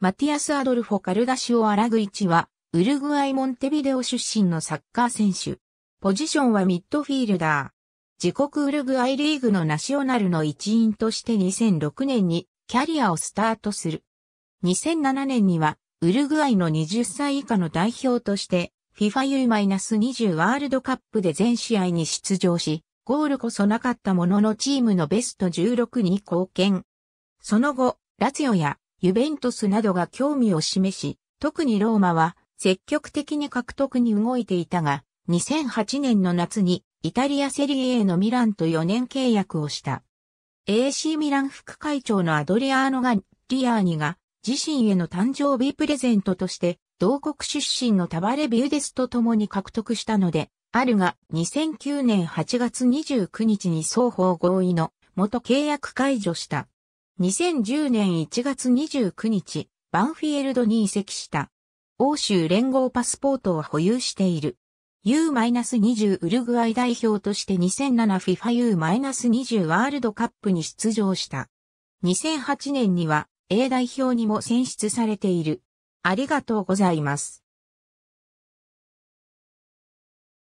マティアス・アドルフォ・カルダシオ・アラグイチは、ウルグアイ・モンテビデオ出身のサッカー選手。ポジションはミッドフィールダー。自国ウルグアイリーグのナショナルの一員として2006年にキャリアをスタートする。2007年にはウルグアイの20歳以下の代表として FIFAU-20 ワールドカップで全試合に出場し、ゴールこそなかったもののチームのベスト16に貢献。その後、ラツヨやユベントスなどが興味を示し、特にローマは積極的に獲得に動いていたが、2008年の夏にイタリアセリエのミランと4年契約をした。AC ミラン副会長のアドリアーノ・ガリアーニが自身への誕生日プレゼントとして同国出身のタバレ・ビューデスと共に獲得したので、あるが2009年8月29日に双方合意の元契約解除した。2010年1月29日、バンフィールドに移籍した。欧州連合パスポートを保有している。U-20 ウルグアイ代表として 2007FIFA U-20 ワールドカップに出場した。2008年には A 代表にも選出されている。ありがとうございます。